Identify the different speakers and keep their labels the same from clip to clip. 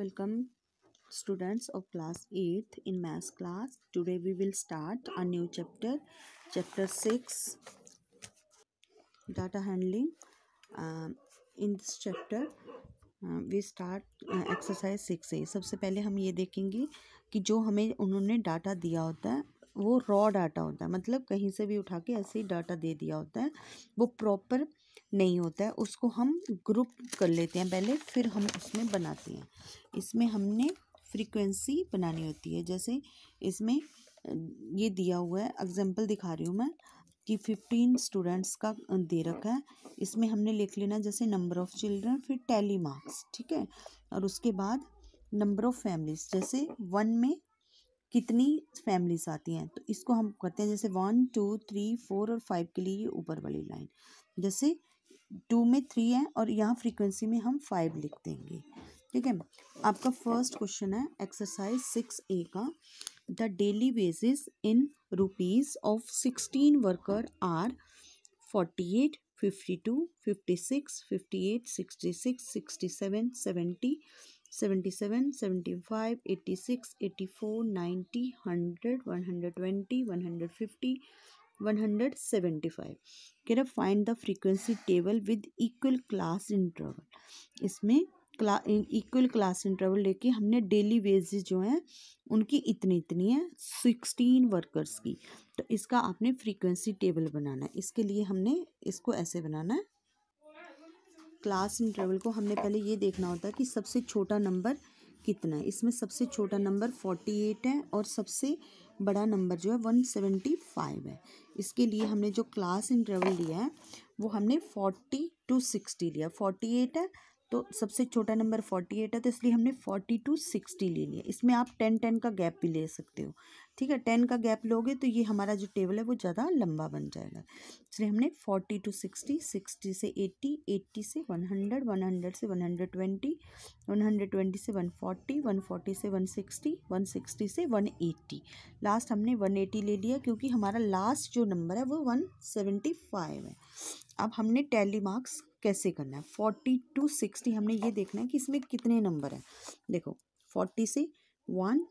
Speaker 1: Welcome students of class 8th in math class. Today we will start a new chapter, chapter 6 data handling. Uh, in this chapter we start exercise six A सबसे पहले हम ये देखेंगे कि जो हमें उन्होंने डाटा दिया होता है वो रॉ डाटा होता है मतलब कहीं से भी उठा के ऐसे ही डाटा दे दिया होता है वो प्रॉपर नहीं होता है उसको हम ग्रुप कर लेते हैं पहले फिर हम उसमें बनाते हैं इसमें हमने फ्रीक्वेंसी बनानी होती है जैसे इसमें ये दिया हुआ है एग्जांपल दिखा रही हूँ मैं कि फिफ्टीन स्टूडेंट्स का दे रखा है इसमें हमने लिख लेना जैसे नंबर ऑफ़ चिल्ड्रन फिर टैली मार्क्स ठीक है और उसके बाद नंबर ऑफ़ फैमिलीज जैसे वन में कितनी फैमिलीज आती हैं तो इसको हम करते हैं जैसे वन टू थ्री फोर और फाइव के लिए ये ऊपर वाली लाइन जैसे टू में थ्री है और यहाँ फ्रीक्वेंसी में हम फाइव लिख देंगे ठीक है आपका फर्स्ट क्वेश्चन है एक्सरसाइज सिक्स ए का the daily basis in rupees of sixteen worker are forty eight fifty two fifty six fifty eight sixty six sixty seven seventy seventy seven seventy five eighty six eighty four ninety hundred one hundred twenty one hundred fifty 175 कह रहा find the frequency table with equal class interval इसमें equal class interval लेके हमने daily wages जो हैं उनकी इतनी इतनी है सिक्सटीन वर्कर्स की तो इसका आपने फ्रीक्वेंसी टेबल बनाना है इसके लिए हमने इसको ऐसे बनाना है क्लास इंटरवल को हमने पहले ये देखना होता है कि सबसे छोटा नंबर कितना है इसमें सबसे छोटा नंबर फोर्टी एट है और सबसे बड़ा नंबर जो है वन सेवेंटी फाइव है इसके लिए हमने जो क्लास इंटरवल लिया है वो हमने फोर्टी टू सिक्सटी लिया फोर्टी एट है तो सबसे छोटा नंबर फोर्टी एट है तो इसलिए हमने फोर्टी टू सिक्सटी ले लिया इसमें आप टेन टेन का गैप भी ले सकते हो ठीक है टेन का गैप लोगे तो ये हमारा जो टेबल है वो ज़्यादा लंबा बन जाएगा इसलिए हमने फोर्टी टू सिक्सटी सिक्सटी से एट्टी एट्टी से वन हंड्रेड वन हंड्रेड से one hundred twenty one hundred twenty से वन फोर्टी वन फोर्टी से वन सिक्सटी वन सिक्सटी से वन एट्टी लास्ट हमने वन एटी ले लिया क्योंकि हमारा लास्ट जो नंबर है वो वन सेवेंटी फाइव है अब हमने टैली मार्क्स कैसे करना है फोर्टी टू सिक्सटी हमने ये देखना है कि इसमें कितने नंबर हैं देखो फोर्टी से वन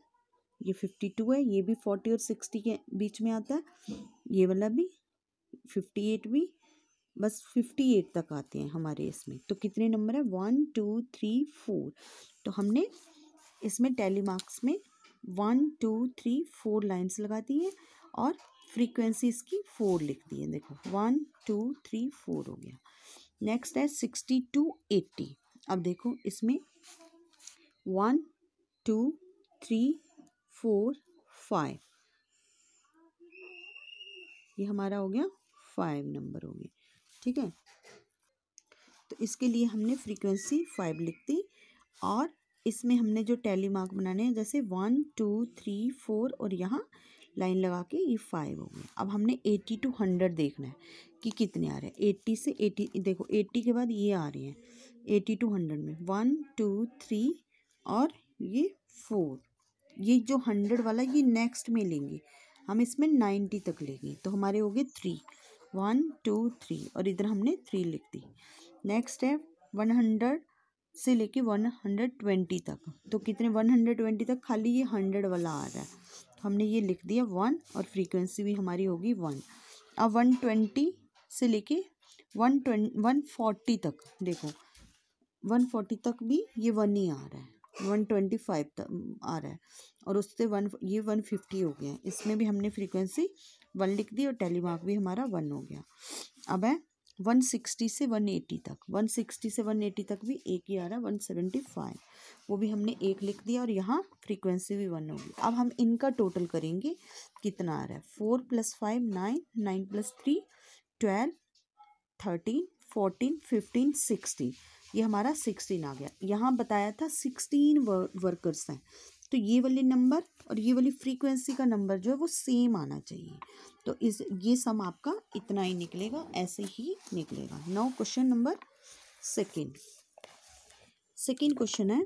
Speaker 1: ये फिफ्टी टू है ये भी फोर्टी और सिक्सटी के बीच में आता है ये वाला भी फिफ्टी एट भी बस फिफ्टी एट तक आते हैं हमारे इसमें तो कितने नंबर है वन टू थ्री फोर तो हमने इसमें टेली मार्क्स में one two three four lines लगा दी है और फ्रीक्वेंसी इसकी फोर लिख दी है देखो वन टू थ्री फोर हो गया नेक्स्ट है सिक्सटी टू एट्टी अब देखो इसमें one two three four five ये हमारा हो गया फाइव नंबर हो गया ठीक है तो इसके लिए हमने फ्रीक्वेंसी फाइव लिख दी और इसमें हमने जो टैली मार्क बनाने हैं जैसे वन टू थ्री फोर और यहाँ लाइन लगा के ये फाइव हो गया अब हमने एट्टी टू हंड्रेड देखना है कि कितने आ रहे हैं एट्टी से एटी देखो एट्टी के बाद ये आ रहे हैं एट्टी टू हंड्रेड में वन टू थ्री और ये फोर ये जो हंड्रेड वाला ये नेक्स्ट में लेंगे हम इसमें नाइन्टी तक लेंगे तो हमारे हो गए थ्री वन टू थ्री और इधर हमने थ्री लिख दी नेक्स्ट है वन हंड्रेड से लेके वन हंड्रेड ट्वेंटी तक तो कितने वन हंड्रेड ट्वेंटी तक खाली ये हंड्रेड वाला आ रहा है हमने ये लिख दिया वन और फ्रीक्वेंसी भी हमारी होगी वन अब वन ट्वेंटी से लेके वन ट्वें वन फोर्टी तक देखो वन फोर्टी तक भी ये वन ही आ रहा है वन ट्वेंटी फाइव तक आ रहा है और उससे वन ये वन फिफ्टी हो गया इसमें भी हमने फ्रीक्वेंसी वन लिख दी और टेलीमार्क भी हमारा वन हो गया अब है वन सिक्सटी से वन एटी तक वन सिक्सटी से वन एटी तक भी एक ही आ रहा है वन सेवेंटी फाइव वो भी हमने एक लिख दिया और यहाँ फ्रीक्वेंसी भी वन होगी अब हम इनका टोटल करेंगे कितना आ रहा है four plus five nine nine plus three twelve thirteen fourteen fifteen sixteen ये हमारा सिक्सटीन आ गया यहाँ बताया था सिक्सटीन वर्कर्स हैं तो ये वाले नंबर और ये वाली फ्रीक्वेंसी का नंबर जो है वो सेम आना चाहिए तो इस ये सम आपका इतना ही निकलेगा ऐसे ही निकलेगा नौ question number second second question है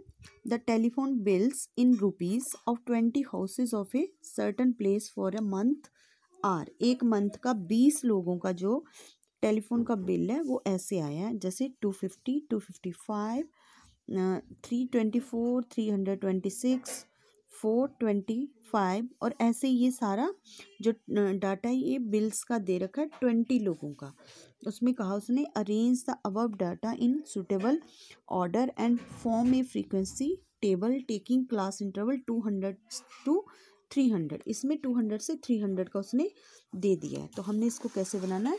Speaker 1: the telephone bills in rupees of twenty houses of a certain place for a month are एक मंथ का बीस लोगों का जो टेलीफोन का बिल है वो ऐसे आया है जैसे two fifty two fifty five three twenty four three hundred twenty six four twenty five और ऐसे ये सारा जो डाटा है ये बिल्स का दे रखा है ट्वेंटी लोगों का उसमें कहा उसने arrange the above data in suitable order and form a frequency table taking class interval two hundred to three hundred इसमें टू हंड्रेड से थ्री हंड्रेड का उसने दे दिया है तो हमने इसको कैसे बनाना है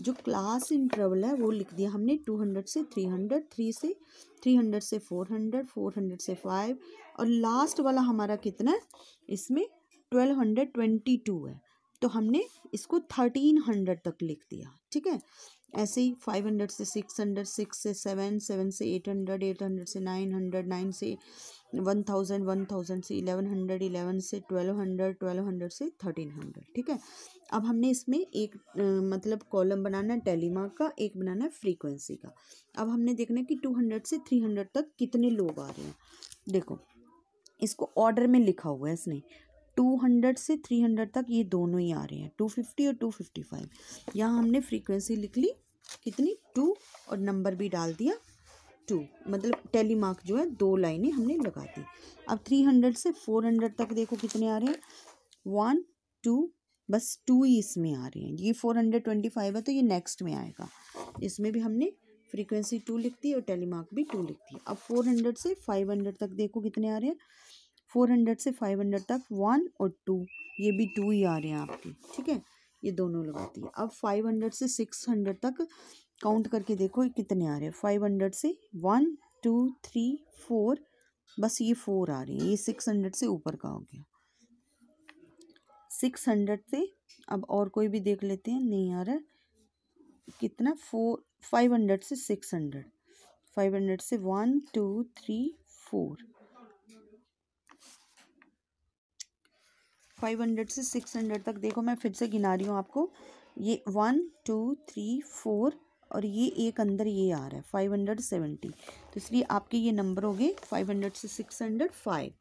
Speaker 1: जो क्लास इंटरवल है वो लिख दिया हमने टू हंड्रेड से थ्री हंड्रेड थ्री से थ्री हंड्रेड से फोर हंड्रेड फोर हंड्रेड से फाइव और लास्ट वाला हमारा कितना है इसमें ट्वेल्व हंड्रेड ट्वेंटी टू है तो हमने इसको थर्टीन हंड्रेड तक लिख दिया ठीक है ऐसे ही फाइव हंड्रेड से सिक्स हंड्रेड सिक्स से सेवन सेवन से एट हंड्रेड एट हंड्रेड से नाइन हंड्रेड नाइन से वन थाउजेंड वन थाउजेंड से इलेवन हंड्रेड इलेवन से ट्वेल्व हंड्रेड ट्वेल्व हंड्रेड से थर्टीन हंड्रेड ठीक है अब हमने इसमें एक आ, मतलब कॉलम बनाना है टेलीमार्क का एक बनाना है फ्रीक्वेंसी का अब हमने देखना है कि टू हंड्रेड से थ्री हंड्रेड तक कितने लोग आ रहे हैं देखो इसको ऑर्डर में लिखा हुआ है इसने टू हंड्रेड से थ्री हंड्रेड तक ये दोनों ही आ रहे हैं टू फिफ्टी और टू फिफ्टी फाइव यहाँ हमने फ्रीक्वेंसी लिख ली कितनी टू और नंबर भी डाल दिया टू मतलब टेली मार्क जो है दो लाइनें हमने लगा दी अब थ्री हंड्रेड से फोर हंड्रेड तक देखो कितने आ रहे हैं वन टू बस टू ही इसमें आ रहे हैं ये फोर हंड्रेड ट्वेंटी फाइव है तो ये नेक्स्ट में आएगा इसमें भी हमने फ्रीक्वेंसी टू लिख दी और टेलीमार्क भी टू लिख दी अब फोर हंड्रेड से फाइव हंड्रेड तक देखो कितने आ रहे हैं फोर हंड्रेड से फाइव हंड्रेड तक वन और टू ये भी टू ही आ रहे हैं आपके ठीक है ये दोनों लगाती है हाँ। अब फाइव हंड्रेड से सिक्स हंड्रेड तक काउंट करके देखो कितने आ रहे हैं फाइव हंड्रेड से वन टू थ्री फोर बस ये फोर आ रही है ये सिक्स हंड्रेड से ऊपर का हो गया सिक्स हंड्रेड से अब और कोई भी देख लेते हैं नहीं आ रहा कितना फोर फाइव हंड्रेड से सिक्स हंड्रेड फाइव हंड्रेड से one two three four five hundred से सिक्स हंड्रेड तक देखो मैं फिर से गिना रही हूँ आपको ये वन टू थ्री फोर और ये एक अंदर ये आ रहा है फाइव हंड्रेड सेवेंटी तो इसलिए आपके ये नंबर हो गए फाइव हंड्रेड से सिक्स हंड्रेड फाइव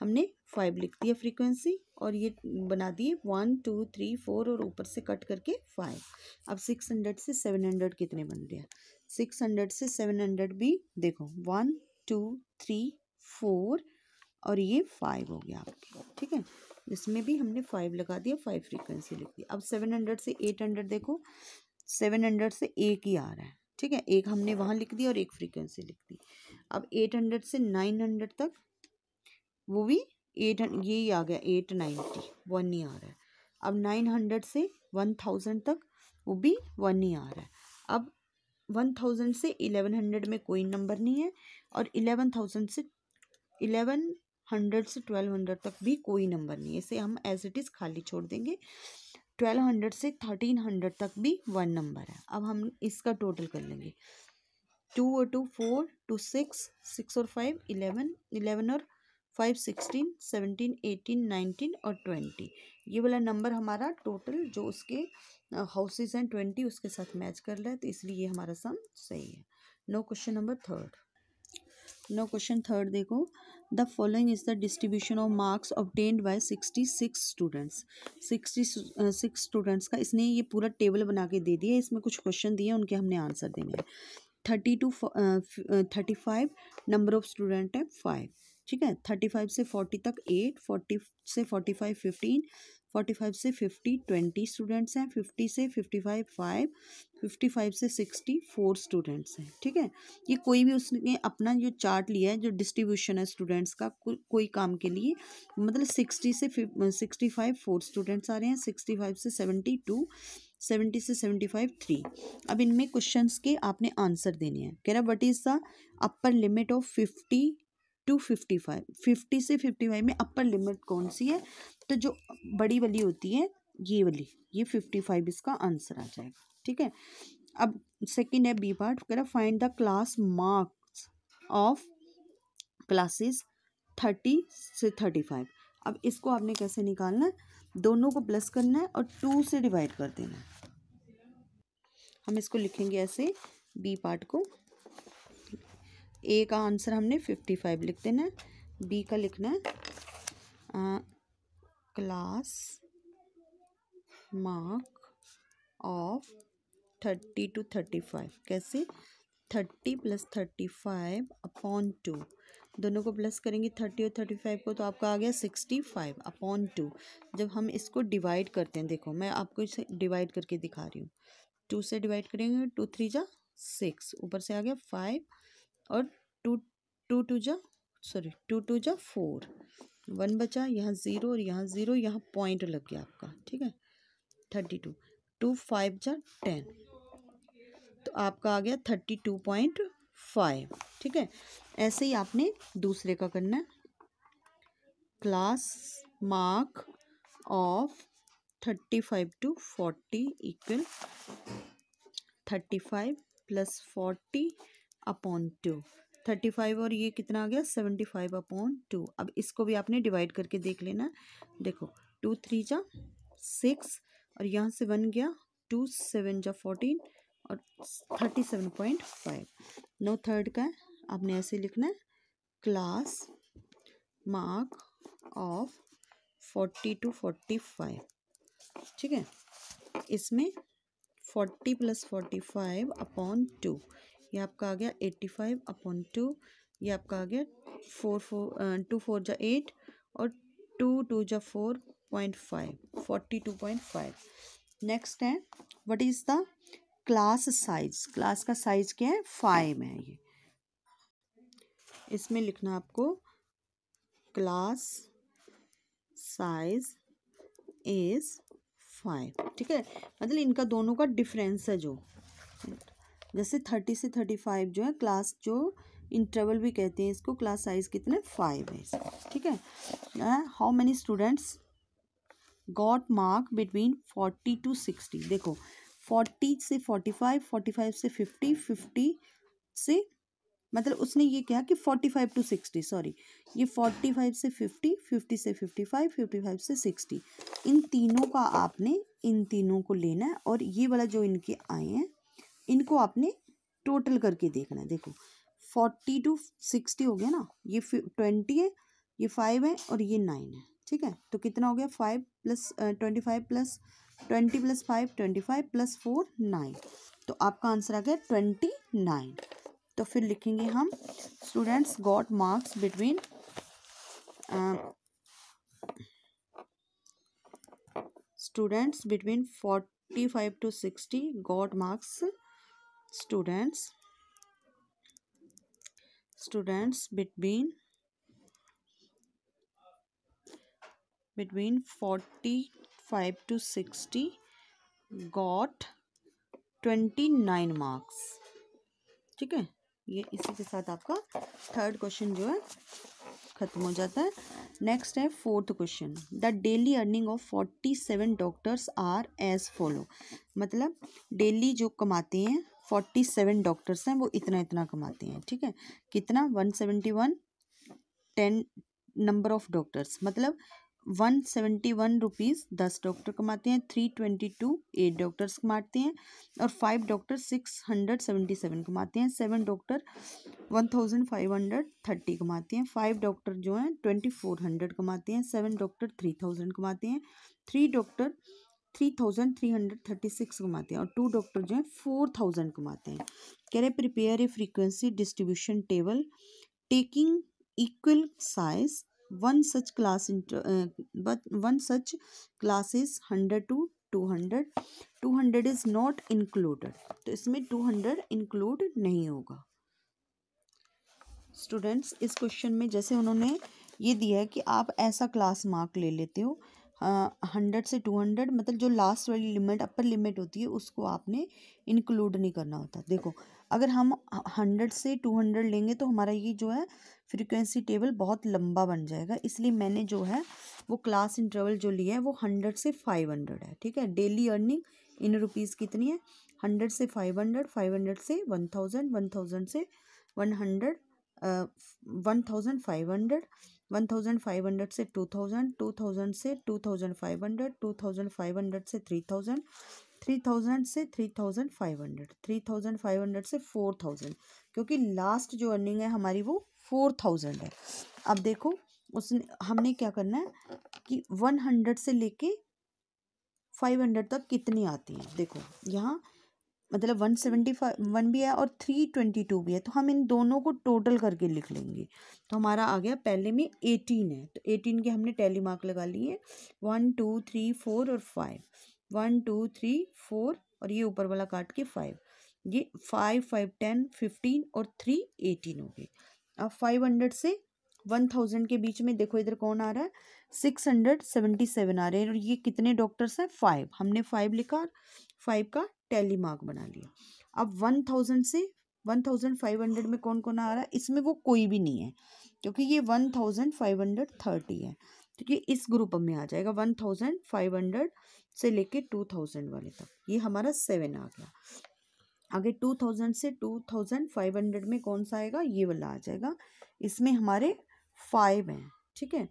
Speaker 1: हमने फाइव लिख दिया फ्रीक्वेंसी और ये बना दिए वन टू थ्री फोर और ऊपर से कट करके फाइव अब सिक्स हंड्रेड से सेवन हंड्रेड कितने बन गया सिक्स हंड्रेड से सेवन हंड्रेड भी देखो वन टू थ्री फोर और ये फाइव हो गया आपके ठीक है इसमें भी हमने फाइव लगा दिया फाइव फ्रीक्वेंसी लिख दी अब सेवन हंड्रेड से एट हंड्रेड देखो सेवन हंड्रेड से एक ही आ रहा है ठीक है एक हमने वहाँ लिख दी और एक फ्रीक्वेंसी लिख दी अब एट हंड्रेड से नाइन हंड्रेड तक वो भी एट ये ही आ गया एट नाइन्टी वन ही आ रहा है अब नाइन हंड्रेड से वन थाउजेंड तक वो भी वन ही आ रहा है अब वन थाउजेंड से इलेवन हंड्रेड में कोई नंबर नहीं है और इलेवन थाउजेंड से इलेवन हंड्रेड से ट्वेल्व हंड्रेड तक भी कोई नंबर नहीं है इसे हम एज इट इज़ खाली छोड़ देंगे ट्वेल्व हंड्रेड से थर्टीन हंड्रेड तक भी वन नंबर है अब हम इसका टोटल कर लेंगे टू और two four two six six और फाइव इलेवन इलेवन और five sixteen seventeen eighteen nineteen और ट्वेंटी ये वाला नंबर हमारा टोटल जो उसके हाउसेज हैं ट्वेंटी उसके साथ मैच कर रहा है तो इसलिए ये हमारा सम सही है now question number third now question third देखो the following is the distribution of marks obtained by sixty six students sixty six students का इसने ये पूरा टेबल बना के दे दिया इसमें कुछ क्वेश्चन दिए उनके हमने आंसर देने हैं thirty to thirty five number of student है फाइव ठीक है थर्टी फाइव से फोर्टी तक एट फोर्टी से forty five fifteen forty five से फिफ्टी ट्वेंटी स्टूडेंट्स हैं फिफ्टी से fifty five five fifty five से सिक्सटी फोर स्टूडेंट्स हैं ठीक है ये कोई भी उसने अपना जो चार्ट लिया है जो डिस्ट्रीब्यूशन है स्टूडेंट्स का को, कोई काम के लिए मतलब सिक्सटी से सिक्सटी फाइव फोर स्टूडेंट्स आ रहे हैं सिक्सटी फाइव से सेवेंटी टू सेवेंटी से सेवेंटी फाइव थ्री अब इनमें क्वेश्चन के आपने आंसर देने हैं कह रहा what is the upper limit of fifty two fifty five fifty से फिफ्टी फाइव में अपर लिमिट कौन सी है तो जो बड़ी वाली होती है ये वाली ये फिफ्टी फाइव इसका आंसर आ जाएगा ठीक है अब सेकेंड है बी पार्ट वगैरह find the class marks of classes thirty से थर्टी फाइव अब इसको आपने कैसे निकालना है दोनों को प्लस करना है और टू से डिवाइड कर देना है हम इसको लिखेंगे ऐसे बी पार्ट को ए का आंसर हमने फिफ्टी फाइव लिख देना है बी का लिखना है class mark of thirty to thirty five कैसे thirty plus thirty five upon two दोनों को प्लस करेंगे थर्टी और थर्टी फाइव को तो आपका आ गया सिक्सटी फाइव अपॉन टू जब हम इसको डिवाइड करते हैं देखो मैं आपको इसे डिवाइड करके दिखा रही हूँ टू से डिवाइड करेंगे टू थ्री जा सिक्स ऊपर से आ गया फाइव और टू टू टू जा सॉरी टू टू जा फोर वन बचा यहाँ ज़ीरो और यहाँ ज़ीरो यहाँ पॉइंट लग गया आपका ठीक है थर्टी टू टू फाइव जा टेन तो आपका आ गया थर्टी टू पॉइंट फाइव ठीक है ऐसे ही आपने दूसरे का करना है class mark of thirty five to forty equal thirty five plus forty upon two thirty five और ये कितना आ गया सेवेंटी फाइव अपॉन टू अब इसको भी आपने डिवाइड करके देख लेना देखो टू थ्री जा सिक्स और यहाँ से बन गया टू सेवन जा फोर्टीन और थर्टी सेवन पॉइंट फाइव नौ थर्ड का है आपने ऐसे लिखना है class mark of forty to forty five ठीक है इसमें forty plus forty five upon two ये आपका आ गया एट्टी फाइव अपॉन टू ये आपका आ गया फोर फोर टू फोर जा एट और टू टू जा four point five forty two point five next है what is the class size class का साइज क्या है फाइव है ये इसमें लिखना आपको क्लास साइज इज़ फाइव ठीक है मतलब इनका दोनों का डिफरेंस है जो जैसे थर्टी से थर्टी फाइव जो है क्लास जो इंटरवल भी कहते हैं इसको क्लास साइज कितने फाइव है ठीक है how many students got mark between forty to sixty देखो फोर्टी से फोर्टी फाइव फोर्टी फाइव से फिफ्टी फिफ्टी से मतलब उसने ये कहा कि forty five to sixty sorry ये फोर्टी फाइव से फिफ्टी फिफ्टी से फिफ्टी फाइव फिफ्टी फाइव से सिक्सटी इन तीनों का आपने इन तीनों को लेना है और ये वाला जो इनके आए हैं इनको आपने टोटल करके देखना है देखो फोर्टी टू सिक्सटी हो गया ना ये ट्वेंटी है ये फाइव है और ये नाइन है ठीक है तो कितना हो गया five plus twenty five plus twenty plus five twenty five plus four nine तो आपका आंसर आ गया ट्वेंटी नाइन तो फिर लिखेंगे हम students got marks between students between forty five to sixty got marks students students between between 45 to 60 got 29 marks ठीक है ये इसी के साथ आपका थर्ड क्वेश्चन जो है ख़त्म हो जाता है नेक्स्ट है fourth question the daily earning of forty seven doctors are as follow मतलब डेली जो कमाते हैं फोर्टी सेवन डॉक्टर्स हैं वो इतना इतना कमाते हैं ठीक है कितना one seventy one ten number of doctors मतलब वन सेवेंटी वन रुपीज़ दस डॉक्टर कमाते हैं three twenty two eight doctors कमाते हैं और five doctor six hundred seventy seven कमाते हैं seven doctor one thousand five hundred thirty कमाते हैं फाइव डॉक्टर जो हैं ट्वेंटी फोर हंड्रेड कमाते हैं सेवन डॉक्टर थ्री थाउजेंड कमाते हैं three doctor three thousand three hundred thirty six कमाते हैं और टू डॉक्टर जो हैं फोर थाउजेंड कमाते हैं कह रहे prepare a frequency distribution table taking equal size one such class one such classes hundred to two hundred two hundred is not included तो इसमें टू हंड्रेड इंक्लूड नहीं होगा स्टूडेंट्स इस क्वेश्चन में जैसे उन्होंने ये दिया है कि आप ऐसा क्लास मार्क ले लेते हो हंड्रेड से टू हंड्रेड मतलब जो लास्ट वाली लिमिट अपर लिमिट होती है उसको आपने इंक्लूड नहीं करना होता देखो अगर हम हंड्रेड से टू हंड्रेड लेंगे तो हमारा ये जो है फ्रीक्वेंसी टेबल बहुत लंबा बन जाएगा इसलिए मैंने जो है वो क्लास इंटरवल जो लिया है वो हंड्रेड से फाइव हंड्रेड है ठीक है डेली अर्निंग इन रुपीज़ कितनी है हंड्रेड से फाइव हंड्रेड फाइव हंड्रेड से वन थाउजेंड वन थाउजेंड से one hundred one thousand five hundred one thousand five hundred से टू थाउजेंड टू थाउजेंड से two thousand five hundred two thousand five hundred से three thousand three thousand से three thousand five hundred three thousand five hundred से four thousand क्योंकि last जो earning है हमारी वो फोर थाउजेंड है अब देखो उसने हमने क्या करना है कि वन हंड्रेड से लेके फाइव हंड्रेड तक कितनी आती है देखो यहाँ मतलब वन सेवेंटी फाइव वन भी है और थ्री ट्वेंटी टू भी है तो हम इन दोनों को टोटल करके लिख लेंगे तो हमारा आ गया पहले में एटीन है तो एटीन के हमने टैली मार्क लगा लिए वन टू थ्री फोर और five one two three four और ये ऊपर वाला काट के फाइव ये फाइव फाइव टेन फिफ्टीन और थ्री एटीन हो गए अब फाइव हंड्रेड से वन थाउजेंड के बीच में देखो इधर कौन आ रहा है सिक्स हंड्रेड सेवेंटी सेवन आ रहे हैं और ये कितने डॉक्टर्स हैं फाइव हमने फाइव लिखा फाइव का टैली मार्क बना लिया अब वन थाउजेंड से वन थाउजेंड फाइव हंड्रेड में कौन कौन आ रहा है इसमें वो कोई भी नहीं है क्योंकि ये one thousand five hundred thirty है क्योंकि तो इस ग्रुप में आ जाएगा वन थाउजेंड फाइव हंड्रेड से लेके टू थाउजेंड वाले तक ये हमारा सेवन आ गया आगे टू थाउजेंड से टू थाउजेंड फाइव हंड्रेड में कौन सा आएगा ये वाला आ जाएगा इसमें हमारे फाइव हैं ठीक है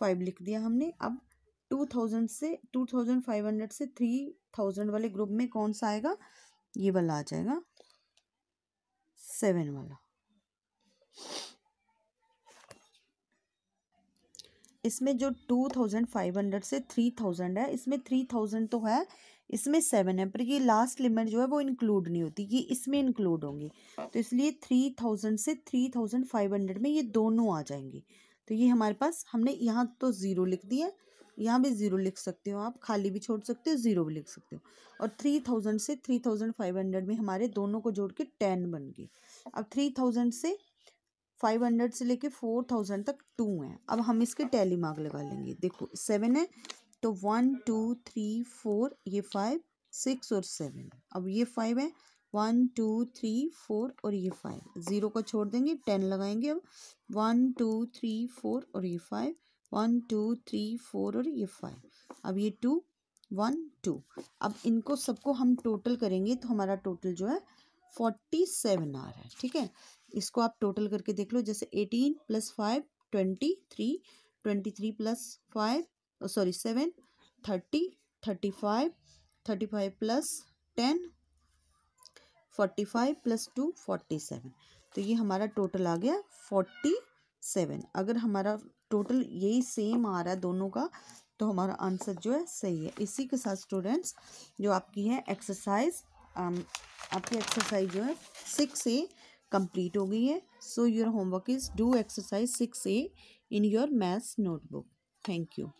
Speaker 1: फाइव लिख दिया हमने अब टू थाउजेंड से टू थाउजेंड फाइव हंड्रेड से थ्री थाउजेंड वाले ग्रुप में कौन सा आएगा ये वाला आ जाएगा सेवन वाला इसमें जो टू थाउजेंड फाइव हंड्रेड से थ्री थाउजेंड है इसमें थ्री थाउजेंड तो है इसमें सेवन है पर ये लास्ट लिमिट जो है वो इंक्लूड नहीं होती ये इसमें इंक्लूड होंगी तो इसलिए थ्री थाउजेंड से थ्री थाउजेंड फाइव हंड्रेड में ये दोनों आ जाएंगे तो ये हमारे पास हमने यहाँ तो ज़ीरो लिख दिया यहाँ भी ज़ीरो लिख सकते हो आप खाली भी छोड़ सकते हो ज़ीरो भी लिख सकते हो और थ्री थाउजेंड से थ्री थाउजेंड फाइव हंड्रेड में हमारे दोनों को जोड़ के टेन बन गए अब थ्री थाउजेंड से फाइव हंड्रेड से लेके फोर थाउजेंड तक टू हैं अब हम इसके टैली मार्क लगा लेंगे देखो सेवन है तो वन टू थ्री फोर ये फाइव सिक्स और सेवन अब ये फाइव है वन टू थ्री फोर और ये फाइव ज़ीरो को छोड़ देंगे टेन लगाएंगे अब वन टू थ्री फोर और ये five one two three four और ये फाइव अब ये टू वन टू अब इनको सबको हम टोटल करेंगे तो हमारा टोटल जो है फोर्टी सेवन आ रहा है ठीक है इसको आप टोटल करके देख लो जैसे eighteen plus five twenty three twenty three plus five sorry seven thirty thirty five thirty five plus ten forty five plus two forty seven तो ये हमारा टोटल आ गया फोर्टी सेवन अगर हमारा टोटल यही सेम आ रहा है दोनों का तो हमारा आंसर जो है सही है इसी के साथ स्टूडेंट्स जो आपकी है एक्सरसाइज आपकी एक्सरसाइज जो है सिक्स ए कंप्लीट हो गई है so your homework is do exercise six A in your maths notebook thank you